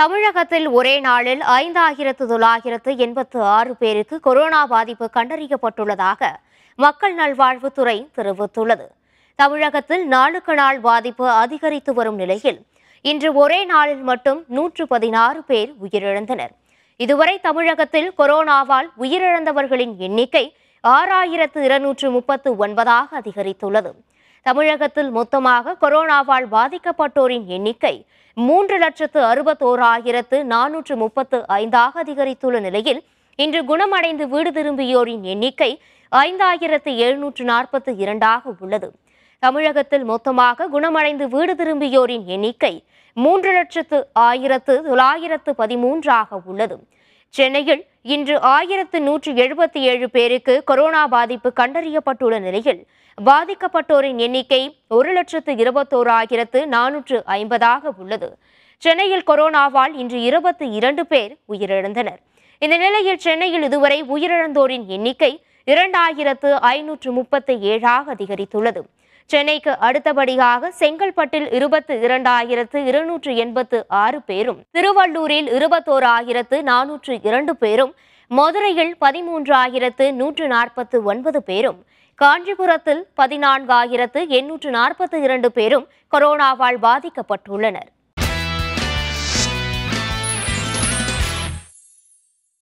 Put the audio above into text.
தமிழகத்தில் ஒரே நாளில் ஐந்தாயிரத்து தொள்ளாயிரத்து எண்பத்து ஆறு பேருக்கு கொரோனா பாதிப்பு கண்டறியப்பட்டுள்ளதாக மக்கள் நல்வாழ்வுத்துறை தெரிவித்துள்ளது தமிழகத்தில் நாளுக்கு நாள் பாதிப்பு அதிகரித்து வரும் நிலையில் இன்று ஒரே நாளில் மட்டும் நூற்று பதினாறு பேர் உயிரிழந்தனர் இதுவரை தமிழகத்தில் கொரோனாவால் உயிரிழந்தவர்களின் எண்ணிக்கை ஆறாயிரத்து இருநூற்று முப்பத்து ஒன்பதாக அதிகரித்துள்ளது தமிழகத்தில் மொத்தமாக கொரோனாவால் பாதிக்கப்பட்டோரின் எண்ணிக்கை மூன்று லட்சத்து அறுபத்தோராயிரத்து நானூற்று முப்பத்து ஐந்தாக அதிகரித்துள்ள நிலையில் இன்று குணமடைந்து வீடு திரும்பியோரின் எண்ணிக்கை ஐந்தாயிரத்து எழுநூற்று நாற்பத்து இரண்டாக உள்ளது தமிழகத்தில் மொத்தமாக குணமடைந்து வீடு திரும்பியோரின் எண்ணிக்கை மூன்று லட்சத்து ஆயிரத்து தொள்ளாயிரத்து பதிமூன்றாக உள்ளது சென்னையில் இன்று ஆயிரத்து நூற்று எழுபத்தி ஏழு பேருக்கு கொரோனா பாதிப்பு கண்டறியப்பட்டுள்ள நிலையில் பாதிக்கப்பட்டோரின் எண்ணிக்கை ஒரு லட்சத்து ஆயிரத்து நானூற்று ஐம்பதாக உள்ளது சென்னையில் கொரோனாவால் இன்று இருபத்தி இரண்டு பேர் உயிரிழந்தனர் இந்த நிலையில் சென்னையில் இதுவரை உயிரிழந்தோரின் எண்ணிக்கை இரண்டாயிரத்து ஐநூற்று முப்பத்தி ஏழாக அதிகரித்துள்ளது சென்னைக்கு அடுத்தபடியாக செங்கல்பட்டில் இருபத்து இரண்டாயிரத்து இருநூற்று எண்பத்து ஆறு பேரும் திருவள்ளூரில் இருபத்தோராயிரத்து நானூற்று இரண்டு பேரும் மதுரையில் பதிமூன்றாயிரத்து நூற்று நாற்பத்து ஒன்பது பேரும் காஞ்சிபுரத்தில் பதினான்காயிரத்து எண்ணூற்று நாற்பத்தி இரண்டு பேரும் கொரோனாவால் பாதிக்கப்பட்டுள்ளனர்